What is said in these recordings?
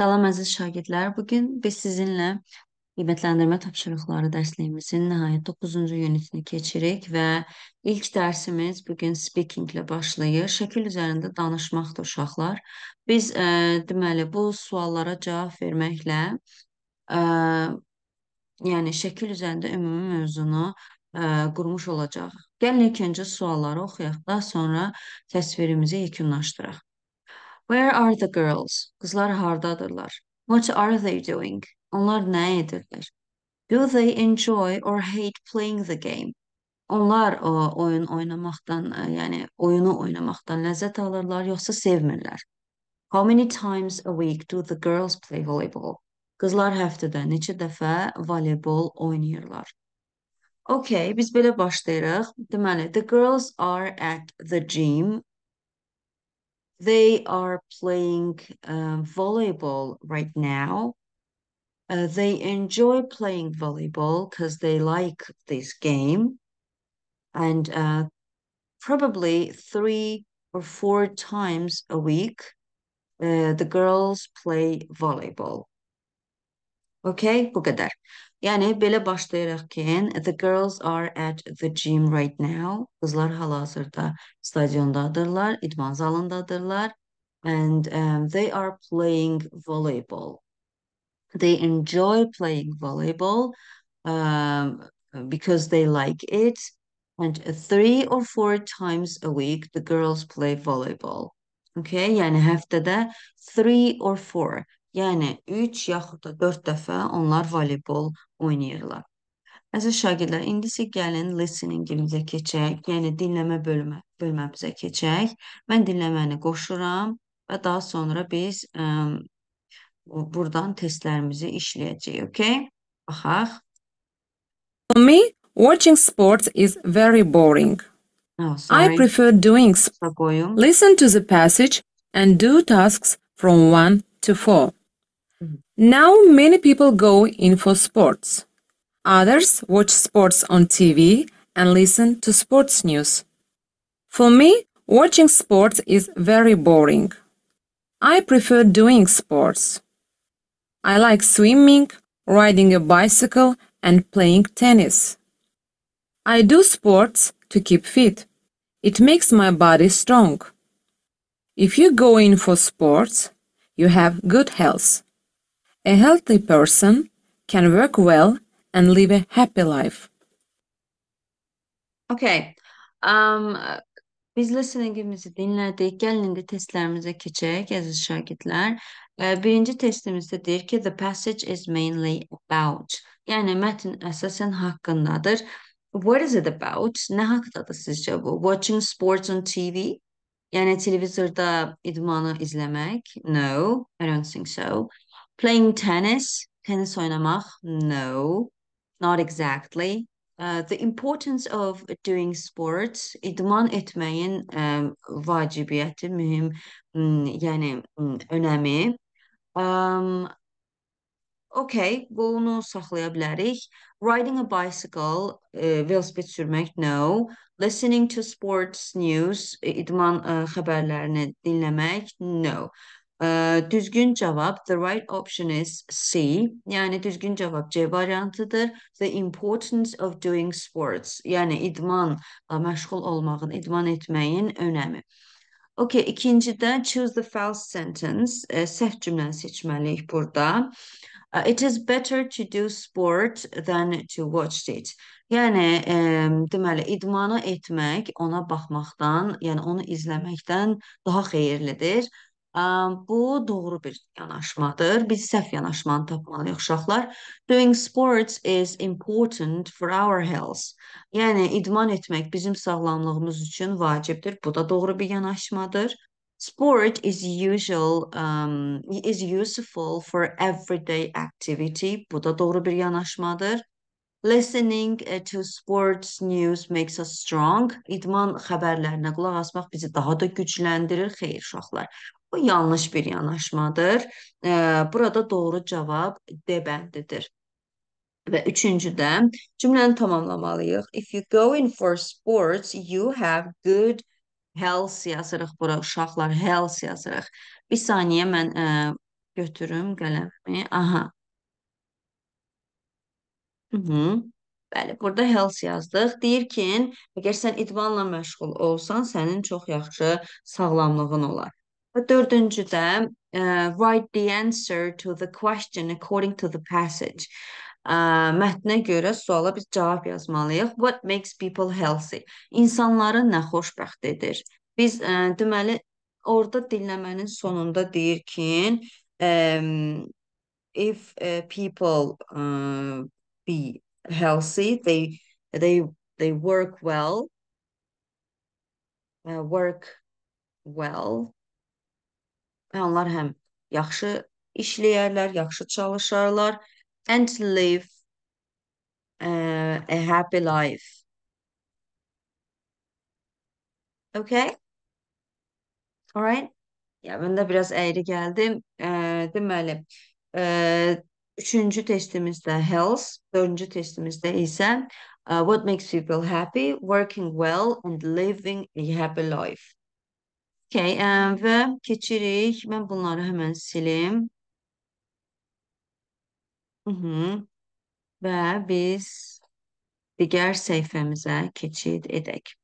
Salam əziz şagirdlər. Bu gün biz sizinlə qiymətləndirmə tapşırıqları dərsliyimizin nəhayət 9-cu unitini keçirik və ilk dərsimiz bu gün speaking ilə başlayır. Şəkil üzərində danışmaqdır uşaqlar. Biz ə, e, deməli bu suallara cavab verməklə ə, e, yəni şəkil üzərində ümumi mövzunu ə, e, qurmuş olacağıq. Gəlin ilk öncə sualları oxuyaq, daha sonra təsvirimizi yekunlaşdıraq. Where are the girls? Qızlar hardadırlar? What are they doing? Onlar nə edirlər? Do they enjoy or hate playing the game? Onlar o, oyun oynamaqdan, e, yəni oyunu oynamaqdan ləzzət alırlar yoxsa sevmirlər? How many times a week do the girls play volleyball? Qızlar həftədə neçə dəfə voleybol oynayırlar? Okay, biz belə başlayırıq. Deməli, the girls are at the gym They are playing uh, volleyball right now. Uh, they enjoy playing volleyball because they like this game. And uh, probably three or four times a week, uh, the girls play volleyball. Okay, bu kadar. Yani böyle başlayaraqkən the girls are at the gym right now. Qızlar hal-hazırda stadiondadırlar, idman zalındadırlar and um, they are playing volleyball. They enjoy playing volleyball um, because they like it. And three or four times a week, the girls play volleyball. Okay, yani haftada three or four. Yəni 3 yaxud da 4 dəfə onlar voleybol oynayırlar. Əziz şagirdlər, indi isə gəlin listeningimizə keçək, yəni dinləmə bölmə, bölməmizə keçək. Mən dinləməni qoşuram və daha sonra biz ə, buradan testlərimizi işləyəcəyik, okay? Baxaq. For me, watching sports is very boring. Oh, sorry. I prefer doing. Listen to the passage and do tasks from 1 to 4. Now many people go in for sports. Others watch sports on TV and listen to sports news. For me, watching sports is very boring. I prefer doing sports. I like swimming, riding a bicycle, and playing tennis. I do sports to keep fit. It makes my body strong. If you go in for sports, you have good health. A healthy person can work well and live a happy life. Okay. Um, biz listening'imizi dinledik. Gelin indi testlerimize geçecek aziz şagirdler. Birinci testimizde deyir ki, the passage is mainly about. Yani metin əsasən hakkındadır. What is it about? Ne haqqdadır sizce? bu? Watching sports on TV? Yani televizorda idmanı izlemek. No, I don't think so. Playing tennis, tennis oynamaq? No, not exactly. Uh, the importance of doing sports, idman etməyin ə, um, vacibiyyəti, mm, mühüm, yəni önəmi. Um, okay, bunu saxlaya bilərik. Riding a bicycle, e, velosiped sürmək, no. Listening to sports news, idman ə, e, xəbərlərini dinləmək, no düzgün cevap the right option is C. Yani düzgün cevap C variantıdır. The importance of doing sports. Yəni idman, e, məşğul olmağın, idman etməyin önəmi. Okay, ikincidə choose the false sentence. E, səhv cümləni seçməliyik burada. E, it is better to do sport than to watch it. Yəni, e, deməli, idmanı etmək ona baxmaqdan, yəni onu izləməkdən daha xeyirlidir. Bu doğru bir yanaşmadır. Biz səhv yanaşmanı tapmalıyıq uşaqlar. Doing sports is important for our health. Yəni idman etmək bizim sağlamlığımız üçün vacibdir. Bu da doğru bir yanaşmadır. Sport is usual um, is useful for everyday activity. Bu da doğru bir yanaşmadır. Listening uh, to sports news makes us strong. İdman xəbərlərinə qulaq asmaq bizi daha da gücləndirir. Xeyr uşaqlar. Bu yanlış bir yanaşmadır. Burada doğru cavab D bəndidir. Və üçüncüdə cümləni tamamlamalıyıq. If you go in for sports, you have good health yazırıq bura uşaqlar health yazırıq. Bir saniyə mən ə, götürüm qələmimi. Aha. Hı -hı. Bəli, burada health yazdıq. Deyir ki, əgər sən idmanla məşğul olsan, sənin çox yaxşı sağlamlığın olar. Və dördüncüdə uh, e, write the answer to the question according to the passage. Uh, mətnə görə suala biz cavab yazmalıyıq. What makes people healthy? İnsanları nə xoşbəxt edir? Biz uh, deməli orada dinləmənin sonunda deyir ki, um, if uh, people uh, be healthy, they they they work well, uh, work well onlar həm yaxşı işleyerler, yaxşı çalışarlar and live uh, a happy life. Okay? alright. Ya ben de biraz eğri geldim E, deməli, e, üçüncü testimizdə health, dördüncü testimizdə ise uh, what makes people happy, working well and living a happy life. Okay, ə, və keçirik. Mən bunları həmən silim. Hı -hı. Və biz digər səhifəmizə keçid edək.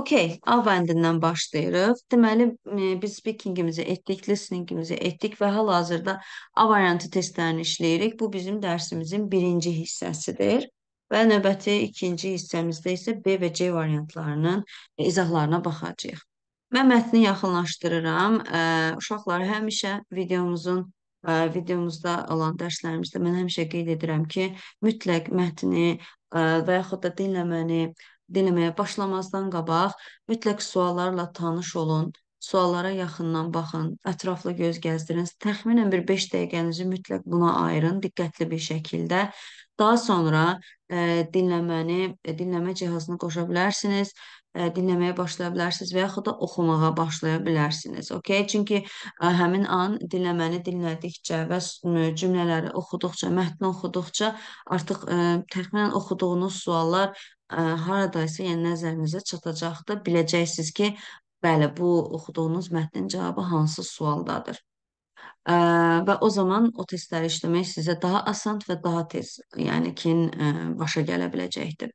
Okay, A bəndindən başlayırıq. Deməli, e, biz speakingimizi etdik, listeningimizi etdik və hal-hazırda A variantı testlərini işləyirik. Bu bizim dərsimizin birinci hissəsidir. Və növbəti ikinci hissəmizdə isə B və C variantlarının izahlarına baxacağıq. Mən mətni yaxınlaşdırıram. Ə, uşaqlar həmişə videomuzun ə, videomuzda olan dərslərimizdə mən həmişə qeyd edirəm ki, mütləq mətni ə, və yaxud da dinləməni dinləməyə başlamazdan qabaq mütləq suallarla tanış olun. Suallara yaxından baxın, ətraflı göz gəzdirin. Təxminən bir 5 dəqiqənizi mütləq buna ayırın, diqqətli bir şəkildə. Daha sonra ə, dinləməni, dinləmə cihazını qoşa bilərsiniz E, dinləməyə başlaya bilərsiniz və yaxud da oxumağa başlaya bilərsiniz. Okay? Çünki e, həmin an dinləməni dinlədikcə və e, cümlələri oxuduqca, mətni oxuduqca artıq təxminən oxuduğunuz suallar haradaysa, yəni nəzərinizə çatacaqdır. Biləcəksiniz ki, bəli, bu oxuduğunuz mətnin cavabı hansı sualdadır. Ə, və o zaman o testləri işləmək sizə daha asan və daha tez, yəni ki, başa gələ biləcəkdir.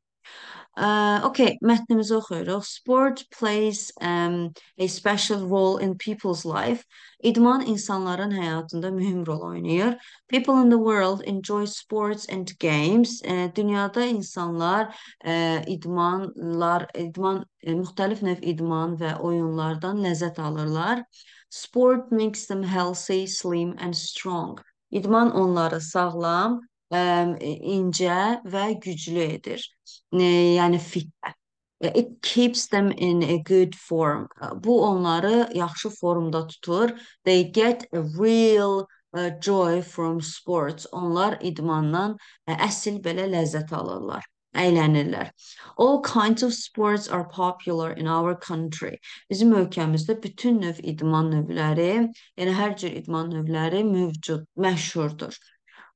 Uh, okay, mətnimizi oxuyuruq. Sport plays um, a special role in people's life. İdman insanların həyatında mühüm rol oynayır. People in the world enjoy sports and games. E, dünyada insanlar e, idmanlar, idman e, müxtəlif növ idman və oyunlardan ləzzət alırlar. Sport makes them healthy, slim and strong. İdman onları sağlam, incə və güclü edir. Yəni fitbə. E, it keeps them in a good form. E, bu onları yaxşı formda tutur. They get a real e, joy from sports. Onlar idmandan əsl belə ləzzət alırlar əylənirlər. All kinds of sports are popular in our country. Bizim ölkəmizdə bütün növ idman növləri, yəni hər cür idman növləri mövcud, məşhurdur.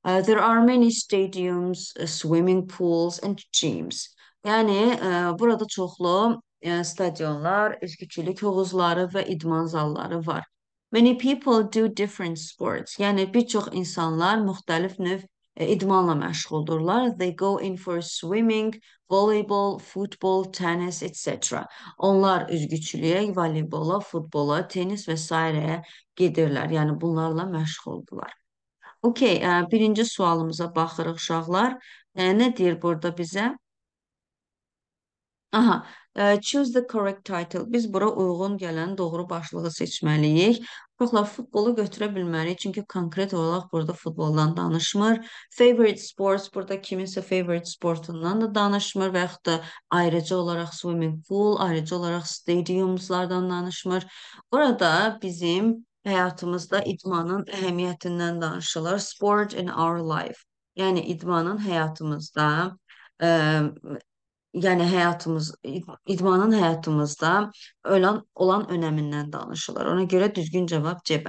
Uh, there are many stadiums, uh, swimming pools and gyms. Yəni ə, uh, burada çoxlu ə, e, stadionlar, üzgüçülük hovuzları və idman zalları var. Many people do different sports. Yəni bir çox insanlar müxtəlif növ e, idmanla məşğuldurlar. They go in for swimming, volleyball, football, tennis, etc. Onlar üzgüçülüyə, voleybola, futbola, tennis və sairəyə gedirlər. Yəni bunlarla məşğuldurlar. Okey, ə, e, birinci sualımıza baxırıq uşaqlar. Ə, e, nə deyir burada bizə? Aha, ə, e, choose the correct title. Biz bura uyğun gələn doğru başlığı seçməliyik. Yoxla futbolu götürə bilmərik, çünki konkret olaraq burada futboldan danışmır. Favorite sports burada kiminsə favorite sportundan da danışmır və yaxud da ayrıca olaraq swimming pool, ayrıca olaraq stadiumslardan danışmır. Burada bizim hayatımızda idmanın əhəmiyyətindən danışılır. Sport in our life. Yəni idmanın hayatımızda, ə, yəni həyatımız idmanın hayatımızda olan olan önəmindən danışılır. Ona görə düzgün cevap C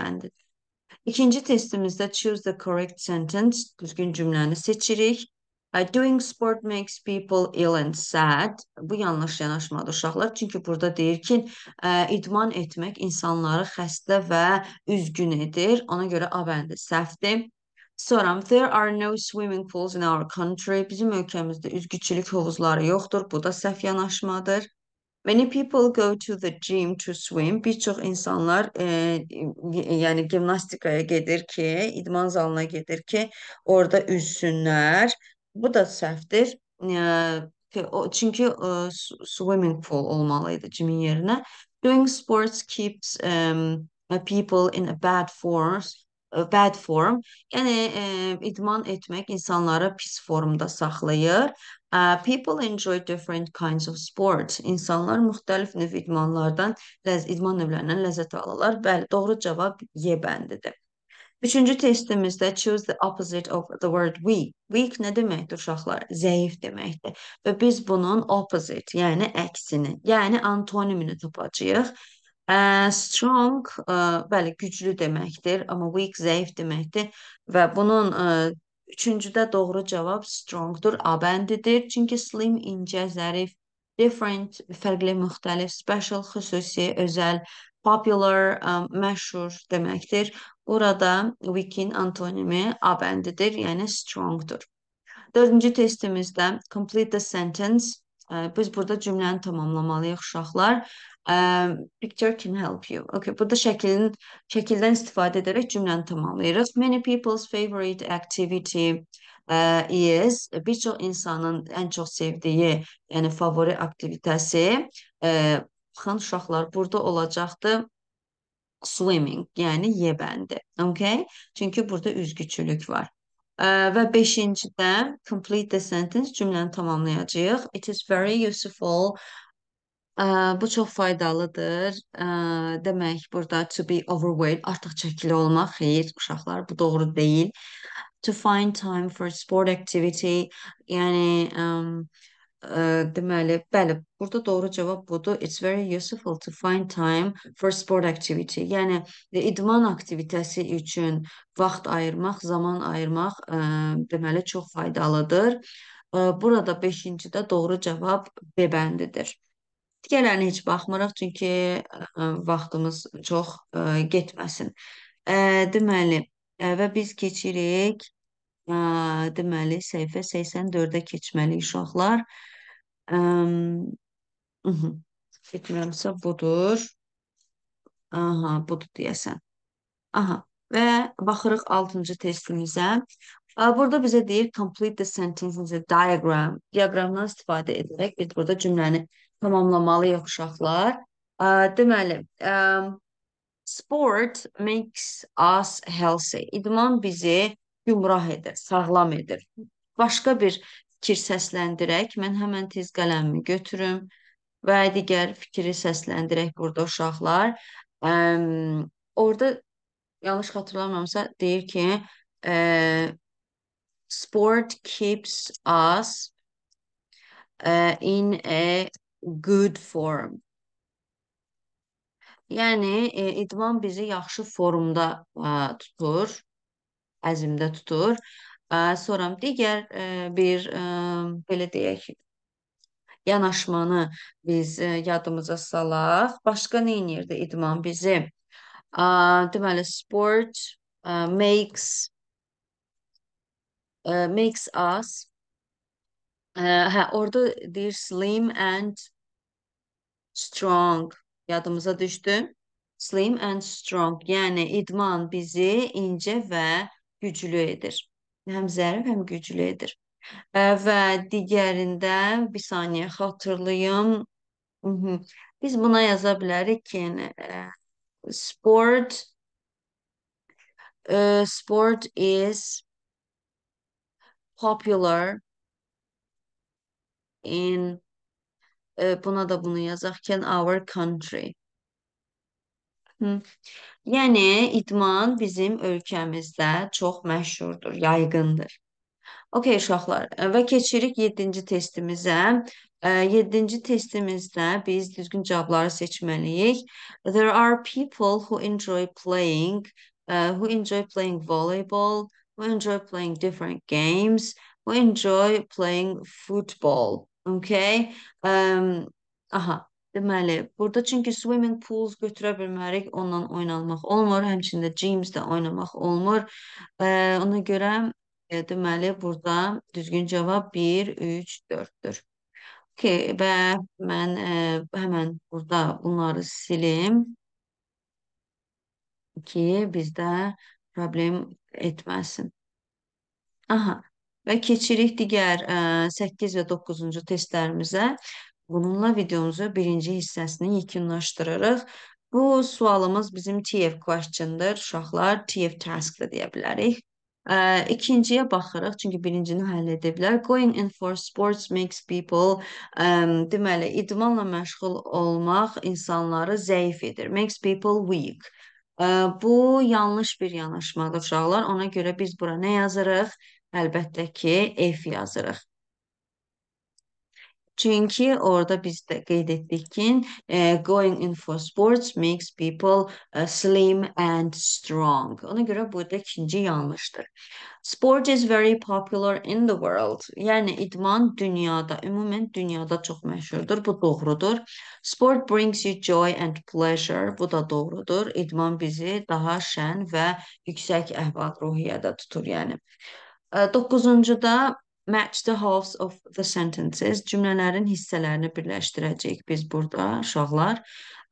İkinci testimizdə choose the correct sentence, düzgün cümləni seçirik. Doing sport makes people ill and sad. Bu yanlış yanaşmadır uşaqlar. Çünki burada deyir ki, e, idman etmək insanları xəstə və üzgün edir. Ona görə A bəndi səhvdir. Sonra there are no swimming pools in our country. Bizim ölkəmizdə üzgüçülük hovuzları yoxdur. Bu da səhv yanaşmadır. Many people go to the gym to swim. Bir çox insanlar e, yəni gimnastikaya gedir ki, idman zalına gedir ki, orada üzsünlər. Bu da səhvdir. Çünki swimming pool olmalı idi cimin yerinə. Doing sports keeps um, people in a bad form bad form, yəni ə, idman etmək insanları pis formda saxlayır. Uh, people enjoy different kinds of sports. İnsanlar müxtəlif növ idmanlardan, idman növlərindən ləzzət alırlar. Bəli, doğru cavab Y bəndidir. Üçüncü testimizdə choose the opposite of the word weak. Weak nə deməkdir uşaqlar? Zəif deməkdir. Və biz bunun opposite, yəni əksini, yəni antonimini tapacağıq. Uh, strong, uh, bəli, güclü deməkdir, amma weak zəif deməkdir və bunun uh, üçüncüdə doğru cavab strongdur, A bəndidir. Çünki slim, incə, zərif, different, fərqli, müxtəlif, special, xüsusi, özəl, popular, um, məşhur deməkdir. Burada weakin antonimi A bəndidir, yəni strongdur. Dördüncü testimizdə complete the sentence. Biz burada cümləni tamamlamalıyıq uşaqlar. Picture can help you. Okay, burada şəkilin şəkildən istifadə edərək cümləni tamamlayırıq. Many people's favorite activity is bir çox insanın ən çox sevdiyi, yəni favori aktivitəsi xan uşaqlar burada olacaqdır swimming yəni yebəndi. Okay? Çünki burada üzgüçülük var. Və beşincidə complete the sentence cümləni tamamlayacağıq. It is very useful. Bu çox faydalıdır. Demək burada to be overweight artıq çəkili olmaq. Xeyr, uşaqlar, bu doğru deyil. To find time for sport activity, yəni um, deməli, bəli, burada doğru cavab budur. It's very useful to find time for sport activity. Yəni idman aktivitəsi üçün vaxt ayırmaq, zaman ayırmaq deməli çox faydalıdır. Burada 5-cidə doğru cavab B bəndidir. Digərlərinə heç baxmırıq çünki vaxtımız çox getməsin. Deməli, və biz keçirik deməli səhifə 84-ə keçməli uşaqlar. Etmirəmsə budur. Aha, budur deyəsən. Aha, və baxırıq 6-cı testimizə. Burada bizə deyir complete the sentence in the diagram. Diaqramdan istifadə edərək biz burada cümləni tamamlamalıyıq uşaqlar. Deməli, sport makes us healthy. İdman bizi gümrah edir, sağlam edir. Başqa bir fikir səsləndirək, mən həmən tez qələmimi götürüm və digər fikri səsləndirək burada uşaqlar. Ə, ehm, orada yanlış xatırlamamsa deyir ki, ə, ehm, sport keeps us ə, eh, in a good form. Yəni ə, e, idman bizi yaxşı formda ə, eh, tutur, əzmdə tutur sonra digər e, bir e, belə deyək yanaşmanı biz e, yadımıza salaq. Başqa nə edirdi idman bizi? Deməli sport makes makes us hə orada deyir slim and strong yadımıza düşdü. Slim and strong, yəni idman bizi incə və güclü edir həm zərif, həm güclüdür. Və digərində bir saniyə xatırlayım. Biz buna yaza bilərik ki, yəni, sport uh, sport is popular in buna da bunu yazaq ki, in our country. Yəni idman bizim ölkəmizdə çox məşhurdur, yayğındır. Okay uşaqlar, e, və keçirik 7-ci testimizə. 7-ci e, testimizdə biz düzgün cavabları seçməliyik. There are people who enjoy playing, uh, who enjoy playing volleyball, who enjoy playing different games, who enjoy playing football. Okay? Um, aha, Deməli, burada çünki swimming pools götürə bilmərik, ondan oynalmaq olmur, həmçində gyms də oynamaq olmur. E, ona görə e, deməli burada düzgün cavab 1 3 4-dür. Okay, və mən e, həmən burada bunları silim ki, bizdə problem etməsin. Aha, və keçirik digər e, ə, 8 və 9-cu testlərimizə. Bununla videomuzu birinci hissəsini yekunlaşdırırıq. Bu sualımız bizim TF question-dır. Uşaqlar TF task da deyə bilərik. Ə, ikinciyə baxırıq, çünki birincini həll ediblər. Going in for sports makes people, ə, deməli, idmanla məşğul olmaq insanları zəif edir. Makes people weak. Ə, bu yanlış bir yanaşmadır uşaqlar. Ona görə biz bura nə yazırıq? Əlbəttə ki, F yazırıq. Çünki orada biz də qeyd etdik ki, e, going in for sports makes people e, slim and strong. Ona görə bu da ikinci yanlışdır. Sport is very popular in the world. Yəni idman dünyada, ümumən dünyada çox məşhurdur. Bu doğrudur. Sport brings you joy and pleasure. Bu da doğrudur. İdman bizi daha şən və yüksək əhval-ruhiyyədə tutur, yəni. 9-cu e, da match the halves of the sentences cümlələrin hissələrini birləşdirəcəyik biz burada uşaqlar.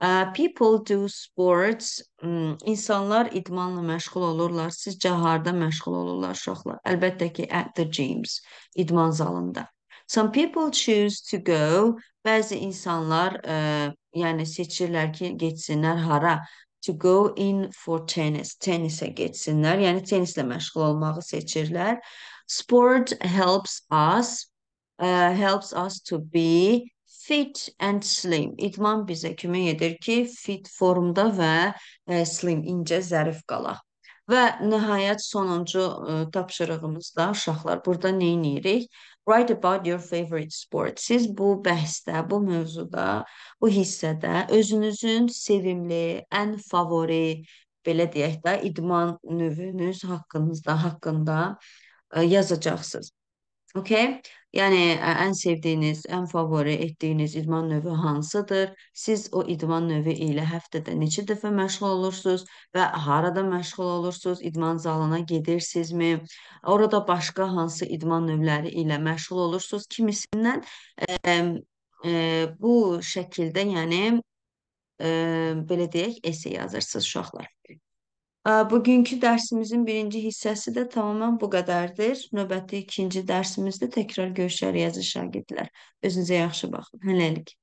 Uh, people do sports. Um, insanlar idmanla məşğul olurlar. Sizcə harda məşğul olurlar uşaqlar? Əlbəttə ki, at the gyms, idman zalında. Some people choose to go. Bəzi insanlar, uh, yəni seçirlər ki, getsinlər hara? to go in for tennis, tennisə getsinlər. Yəni tennislə məşğul olmağı seçirlər. Sport helps us, uh, helps us to be fit and slim. İdman bizə kömək edir ki, fit formda və ə, e, slim, incə, zərif qalaq. Və nəhayət sonuncu ə, e, tapşırığımızda uşaqlar burada nə edirik? Write about your favorite sport. Siz bu bəhsdə, bu mövzuda, bu hissədə özünüzün sevimli, ən favori belə deyək də idman növünüz haqqınızda haqqında E, yazacaqsınız. Okay? Yəni ən e, sevdiyiniz, ən favori etdiyiniz idman növü hansıdır? Siz o idman növü ilə həftədə neçə dəfə məşğul olursunuz və harada məşğul olursunuz? İdman zalına gedirsinizmi? Orada başqa hansı idman növləri ilə məşğul olursunuz? Kimisindən e, e, bu şəkildə, yəni e, belə deyək, essay yazırsınız uşaqlar. Bugünkü dərsimizin birinci hissəsi də tamamən bu qədərdir. Növbəti ikinci dərsimizdə təkrar görüşərik əziz şagirdlər. Özünüzə yaxşı baxın. Hələlik.